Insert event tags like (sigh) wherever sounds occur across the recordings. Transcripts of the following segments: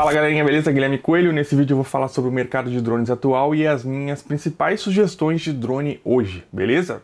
Fala galerinha, beleza? Guilherme Coelho. Nesse vídeo eu vou falar sobre o mercado de drones atual e as minhas principais sugestões de drone hoje, beleza?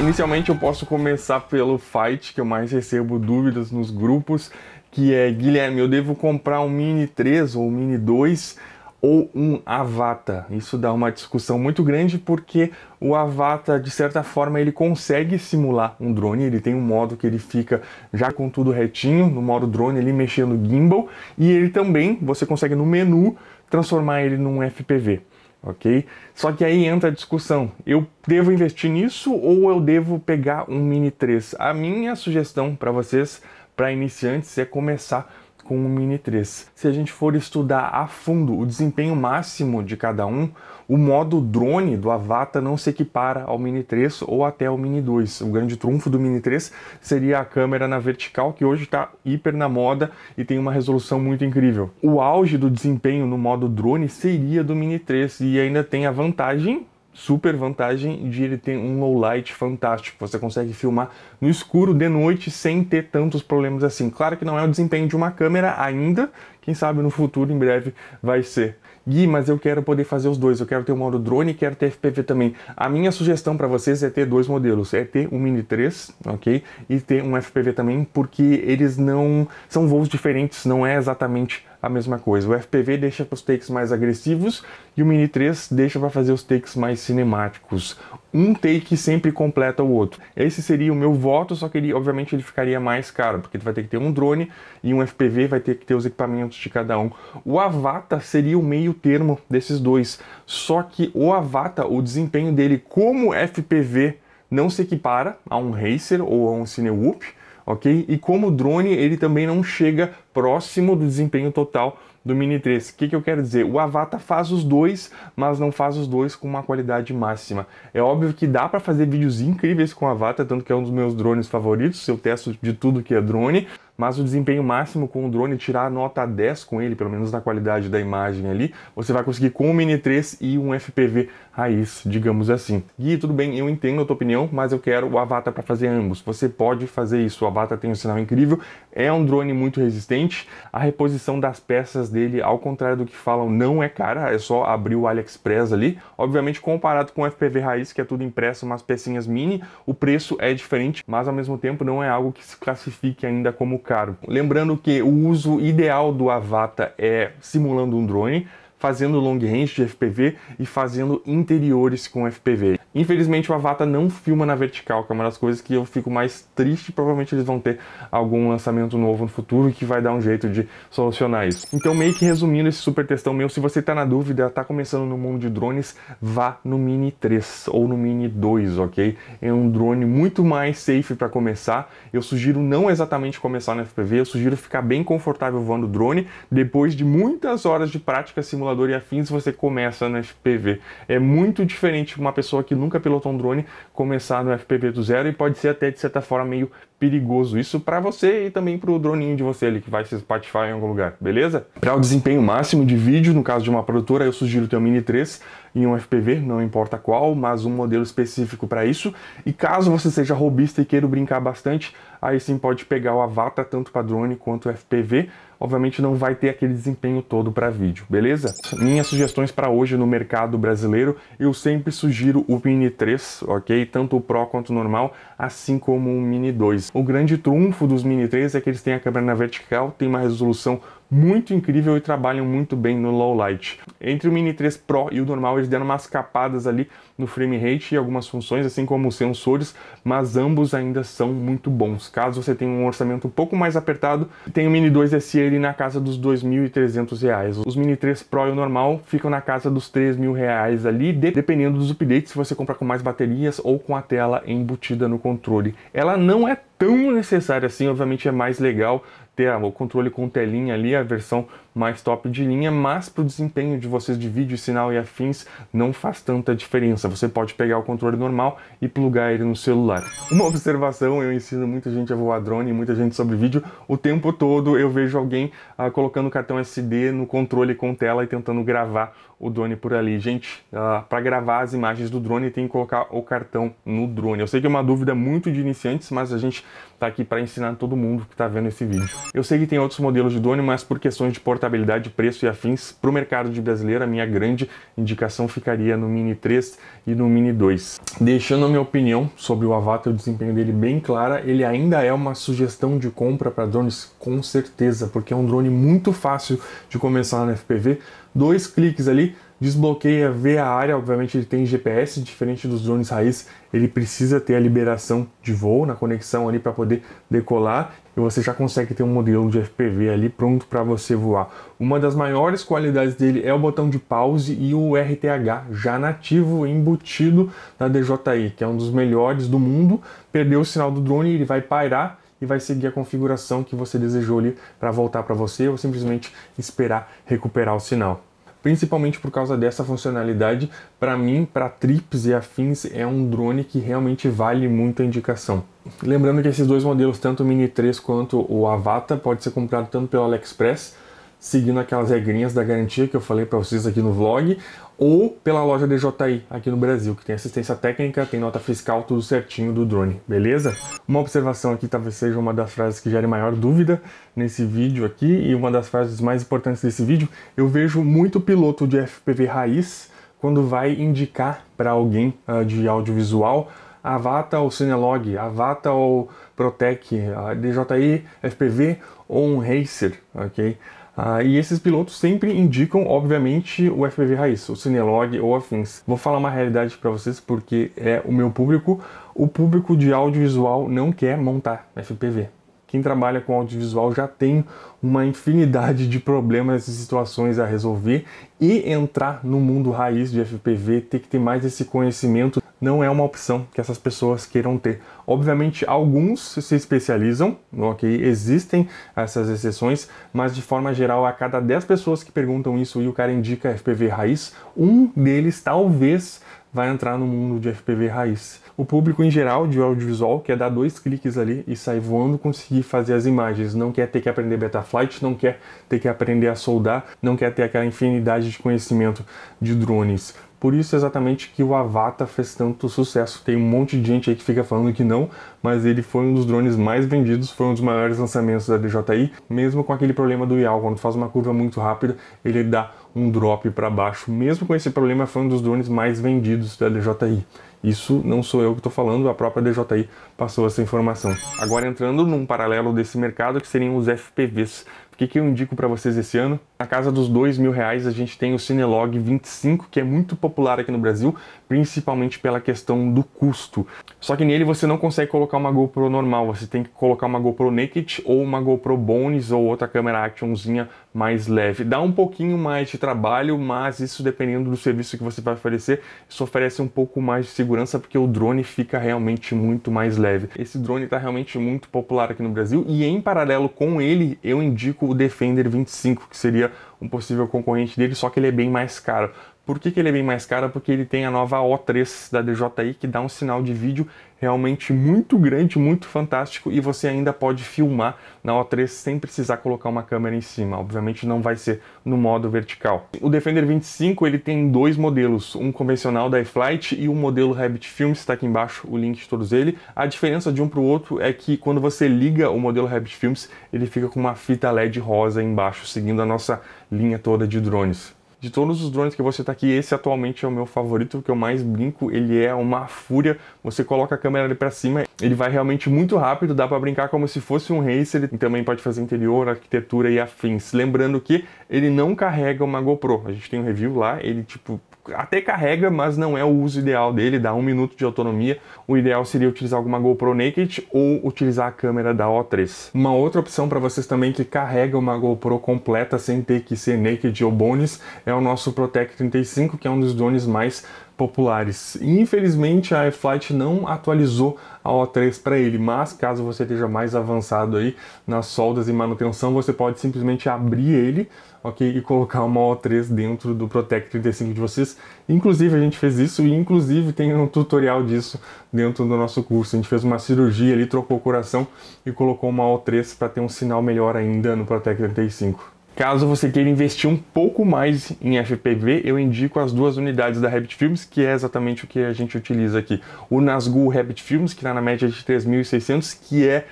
Inicialmente eu posso começar pelo fight que eu mais recebo dúvidas nos grupos, que é Guilherme, eu devo comprar um Mini 3 ou um Mini 2? ou um avatar. Isso dá uma discussão muito grande porque o avatar, de certa forma, ele consegue simular um drone, ele tem um modo que ele fica já com tudo retinho, no modo drone ele mexendo gimbal, e ele também, você consegue no menu transformar ele num FPV ok? Só que aí entra a discussão: eu devo investir nisso ou eu devo pegar um Mini 3? A minha sugestão para vocês, para iniciantes, é começar com o Mini 3. Se a gente for estudar a fundo o desempenho máximo de cada um, o modo drone do Avata não se equipara ao Mini 3 ou até ao Mini 2. O grande trunfo do Mini 3 seria a câmera na vertical, que hoje está hiper na moda e tem uma resolução muito incrível. O auge do desempenho no modo drone seria do Mini 3 e ainda tem a vantagem super vantagem de ele ter um low light fantástico. Você consegue filmar no escuro de noite sem ter tantos problemas assim. Claro que não é o desempenho de uma câmera ainda, quem sabe no futuro em breve vai ser. Gui, mas eu quero poder fazer os dois. Eu quero ter o um modo drone e quero ter FPV também. A minha sugestão para vocês é ter dois modelos. É ter um Mini 3, ok? E ter um FPV também, porque eles não... São voos diferentes, não é exatamente a mesma coisa. O FPV deixa para os takes mais agressivos e o Mini 3 deixa para fazer os takes mais cinemáticos. Um take sempre completa o outro. Esse seria o meu voto, só que ele, obviamente ele ficaria mais caro, porque tu vai ter que ter um drone e um FPV, vai ter que ter os equipamentos de cada um. O Avata seria o meio termo desses dois, só que o Avata, o desempenho dele como FPV não se equipara a um Racer ou a um Cinewhoop, ok? E como drone, ele também não chega próximo do desempenho total do Mini 3. O que, que eu quero dizer? O Avata faz os dois, mas não faz os dois com uma qualidade máxima. É óbvio que dá para fazer vídeos incríveis com o Avata, tanto que é um dos meus drones favoritos, eu testo de tudo que é drone, mas o desempenho máximo com o drone, tirar a nota 10 com ele, pelo menos na qualidade da imagem ali, você vai conseguir com o Mini 3 e um FPV raiz, digamos assim. Gui, tudo bem, eu entendo a tua opinião, mas eu quero o Avata para fazer ambos. Você pode fazer isso, o Avata tem um sinal incrível, é um drone muito resistente, Realmente, a reposição das peças dele, ao contrário do que falam, não é cara, é só abrir o AliExpress ali. Obviamente, comparado com o FPV raiz, que é tudo impresso, umas pecinhas mini, o preço é diferente, mas ao mesmo tempo não é algo que se classifique ainda como caro. Lembrando que o uso ideal do Avata é simulando um drone, fazendo long range de FPV e fazendo interiores com FPV. Infelizmente o Avata não filma na vertical, que é uma das coisas que eu fico mais triste. Provavelmente eles vão ter algum lançamento novo no futuro que vai dar um jeito de solucionar isso. Então, meio que resumindo esse super textão meu, se você está na dúvida, está começando no mundo de drones, vá no Mini 3 ou no Mini 2, ok? É um drone muito mais safe para começar. Eu sugiro não exatamente começar no FPV, eu sugiro ficar bem confortável voando drone. Depois de muitas horas de prática, simulador e afins, você começa no FPV. É muito diferente uma pessoa que nunca pilotou um drone, começar no FPV do zero e pode ser até de certa forma meio perigoso isso para você e também para o droninho de você ali que vai se Spotify em algum lugar, beleza? Para o desempenho máximo de vídeo, no caso de uma produtora, eu sugiro ter um Mini 3 em um FPV, não importa qual, mas um modelo específico para isso. E caso você seja robista e queira brincar bastante, aí sim pode pegar o Avata tanto para drone quanto FPV. Obviamente não vai ter aquele desempenho todo para vídeo, beleza? Minhas sugestões para hoje no mercado brasileiro, eu sempre sugiro o Mini 3, ok? Tanto o Pro quanto o normal, assim como o Mini 2. O grande trunfo dos Mini 3 é que eles têm a câmera na vertical, tem uma resolução muito incrível e trabalham muito bem no low light. Entre o Mini 3 Pro e o normal, eles deram umas capadas ali no frame rate e algumas funções, assim como os sensores, mas ambos ainda são muito bons. Caso você tenha um orçamento um pouco mais apertado, tem o Mini 2 SE ali na casa dos R$ 2.300. Os Mini 3 Pro e o normal ficam na casa dos R$ 3.000 ali, dependendo dos updates, se você comprar com mais baterias ou com a tela embutida no controle. Ela não é tão necessária assim, obviamente é mais legal ter o controle com telinha ali, a versão mais top de linha, mas para o desempenho de vocês de vídeo, sinal e afins não faz tanta diferença. Você pode pegar o controle normal e plugar ele no celular. Uma (laughs) observação, eu ensino muita gente a voar drone, muita gente sobre vídeo. O tempo todo eu vejo alguém ah, colocando o cartão SD no controle com tela e tentando gravar o drone por ali. Gente, ah, para gravar as imagens do drone tem que colocar o cartão no drone. Eu sei que é uma dúvida muito de iniciantes, mas a gente está aqui para ensinar todo mundo que está vendo esse vídeo. Eu sei que tem outros modelos de drone, mas por questões de portabilidade confortabilidade, preço e afins para o mercado de brasileiro, a minha grande indicação ficaria no Mini 3 e no Mini 2. Deixando a minha opinião sobre o Avatar e o desempenho dele bem clara, ele ainda é uma sugestão de compra para drones com certeza, porque é um drone muito fácil de começar no FPV, dois cliques ali desbloqueia, vê a área, obviamente ele tem GPS, diferente dos drones raiz, ele precisa ter a liberação de voo na conexão ali para poder decolar e você já consegue ter um modelo de FPV ali pronto para você voar. Uma das maiores qualidades dele é o botão de pause e o RTH já nativo embutido na DJI, que é um dos melhores do mundo. Perdeu o sinal do drone, ele vai pairar e vai seguir a configuração que você desejou ali para voltar para você ou simplesmente esperar recuperar o sinal principalmente por causa dessa funcionalidade. Para mim, para trips e afins, é um drone que realmente vale muita indicação. Lembrando que esses dois modelos, tanto o Mini 3 quanto o Avata, pode ser comprado tanto pelo AliExpress seguindo aquelas regrinhas da garantia que eu falei para vocês aqui no vlog, ou pela loja DJI aqui no Brasil, que tem assistência técnica, tem nota fiscal, tudo certinho do drone, beleza? Uma observação aqui talvez seja uma das frases que gere maior dúvida nesse vídeo aqui, e uma das frases mais importantes desse vídeo, eu vejo muito piloto de FPV raiz quando vai indicar para alguém uh, de audiovisual Avata ou Cinelog, Avata ou Protec, ah, DJI FPV ou um Racer, ok? Ah, e esses pilotos sempre indicam, obviamente, o FPV raiz, o Cinelog ou afins. Vou falar uma realidade para vocês porque é o meu público. O público de audiovisual não quer montar FPV. Quem trabalha com audiovisual já tem uma infinidade de problemas e situações a resolver e entrar no mundo raiz de FPV tem que ter mais esse conhecimento não é uma opção que essas pessoas queiram ter. Obviamente, alguns se especializam, ok? Existem essas exceções, mas de forma geral, a cada 10 pessoas que perguntam isso e o cara indica FPV raiz, um deles talvez vai entrar no mundo de FPV raiz. O público em geral de audiovisual quer dar dois cliques ali e sair voando, conseguir fazer as imagens. Não quer ter que aprender Betaflight, não quer ter que aprender a soldar, não quer ter aquela infinidade de conhecimento de drones. Por isso exatamente que o Avata fez tanto sucesso. Tem um monte de gente aí que fica falando que não, mas ele foi um dos drones mais vendidos, foi um dos maiores lançamentos da DJI, mesmo com aquele problema do IAL, quando faz uma curva muito rápida, ele dá um drop para baixo. Mesmo com esse problema, foi um dos drones mais vendidos da DJI. Isso não sou eu que estou falando, a própria DJI passou essa informação. Agora entrando num paralelo desse mercado que seriam os FPVs. O que, que eu indico para vocês esse ano? Na casa dos dois mil reais a gente tem o Cinelog 25, que é muito popular aqui no Brasil, principalmente pela questão do custo. Só que nele você não consegue colocar uma GoPro normal, você tem que colocar uma GoPro Naked ou uma GoPro Bones ou outra câmera actionzinha mais leve. Dá um pouquinho mais de trabalho, mas isso dependendo do serviço que você vai oferecer, isso oferece um pouco mais de segurança porque o drone fica realmente muito mais leve. Esse drone está realmente muito popular aqui no Brasil e em paralelo com ele eu indico o Defender 25, que seria um possível concorrente dele, só que ele é bem mais caro. Por que, que ele é bem mais caro? Porque ele tem a nova O3 da DJI que dá um sinal de vídeo realmente muito grande, muito fantástico e você ainda pode filmar na O3 sem precisar colocar uma câmera em cima. Obviamente não vai ser no modo vertical. O Defender 25 ele tem dois modelos, um convencional da iFlight e um modelo Rabbit Films, está aqui embaixo o link de todos eles. A diferença de um para o outro é que quando você liga o modelo Rabbit Films, ele fica com uma fita LED rosa embaixo, seguindo a nossa linha toda de drones. De todos os drones que você tá aqui, esse atualmente é o meu favorito, que eu mais brinco, ele é uma fúria. Você coloca a câmera ali para cima, ele vai realmente muito rápido, dá para brincar como se fosse um racer, ele também pode fazer interior, arquitetura e afins. Lembrando que ele não carrega uma GoPro. A gente tem um review lá, ele tipo até carrega, mas não é o uso ideal dele, dá um minuto de autonomia. O ideal seria utilizar alguma GoPro Naked ou utilizar a câmera da O3. Uma outra opção para vocês também que carrega uma GoPro completa sem ter que ser Naked ou Bones é o nosso Protec 35, que é um dos drones mais populares. infelizmente a iFlight não atualizou a O3 para ele, mas caso você esteja mais avançado aí nas soldas e manutenção, você pode simplesmente abrir ele, ok, e colocar uma O3 dentro do Protect 35 de vocês. Inclusive a gente fez isso e inclusive tem um tutorial disso dentro do nosso curso. A gente fez uma cirurgia ali, trocou o coração e colocou uma O3 para ter um sinal melhor ainda no Protect 35. Caso você queira investir um pouco mais em FPV, eu indico as duas unidades da Rabbit Films, que é exatamente o que a gente utiliza aqui. O Nasgu Rabbit Films, que está na média de 3.600, que é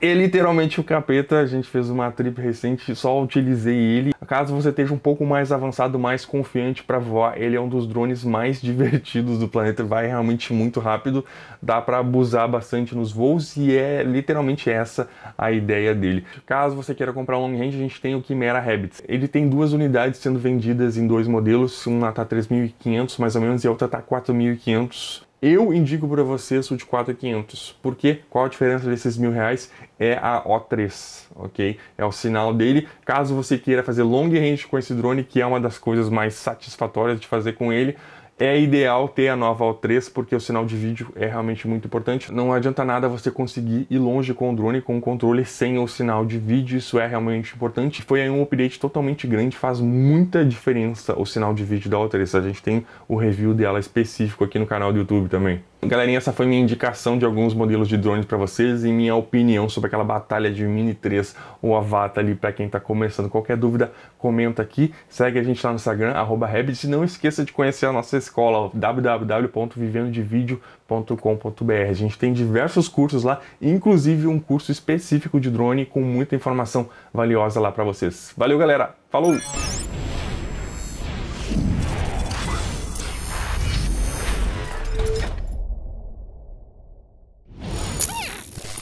é literalmente o capeta, a gente fez uma trip recente, só utilizei ele. Caso você esteja um pouco mais avançado, mais confiante para voar, ele é um dos drones mais (laughs) divertidos do planeta, vai realmente muito rápido, dá para abusar bastante nos voos e é literalmente essa a ideia dele. Caso você queira comprar um long range, a gente tem o Chimera Habits. Ele tem duas unidades sendo vendidas em dois modelos, uma tá 3.500 mais ou menos e a outra tá 4.500 eu indico para vocês o de 4,500, porque qual a diferença desses mil reais? É a O3, ok? É o sinal dele. Caso você queira fazer long range com esse drone, que é uma das coisas mais satisfatórias de fazer com ele, é ideal ter a nova O3 porque o sinal de vídeo é realmente muito importante. Não adianta nada você conseguir ir longe com o drone com o controle sem o sinal de vídeo, isso é realmente importante. Foi aí um update totalmente grande, faz muita diferença o sinal de vídeo da O3. A gente tem o review dela específico aqui no canal do YouTube também. Galerinha, essa foi minha indicação de alguns modelos de drones para vocês e minha opinião sobre aquela batalha de Mini 3 ou Avata ali para quem está começando. Qualquer dúvida, comenta aqui, segue a gente lá no Instagram, arroba e não esqueça de conhecer a nossa escola, www.vivendodevideo.com.br. A gente tem diversos cursos lá, inclusive um curso específico de drone com muita informação valiosa lá para vocês. Valeu, galera! Falou!